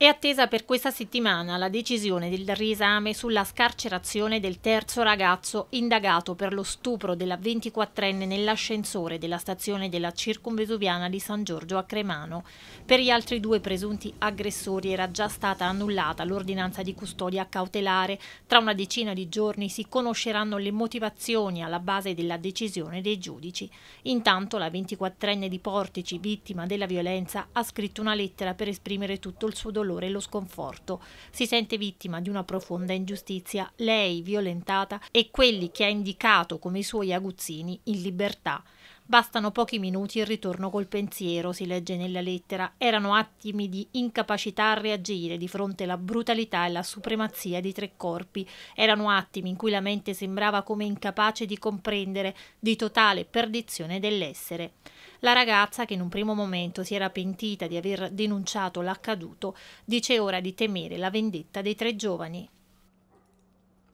È attesa per questa settimana la decisione del riesame sulla scarcerazione del terzo ragazzo indagato per lo stupro della 24enne nell'ascensore della stazione della circumvesuviana di San Giorgio a Cremano. Per gli altri due presunti aggressori era già stata annullata l'ordinanza di custodia cautelare. Tra una decina di giorni si conosceranno le motivazioni alla base della decisione dei giudici. Intanto la 24enne di Portici, vittima della violenza, ha scritto una lettera per esprimere tutto il suo dolore dolore e lo sconforto. Si sente vittima di una profonda ingiustizia, lei violentata e quelli che ha indicato come i suoi aguzzini in libertà. Bastano pochi minuti e ritorno col pensiero, si legge nella lettera. Erano attimi di incapacità a reagire di fronte alla brutalità e alla supremazia di tre corpi. Erano attimi in cui la mente sembrava come incapace di comprendere, di totale perdizione dell'essere. La ragazza, che in un primo momento si era pentita di aver denunciato l'accaduto, dice ora di temere la vendetta dei tre giovani.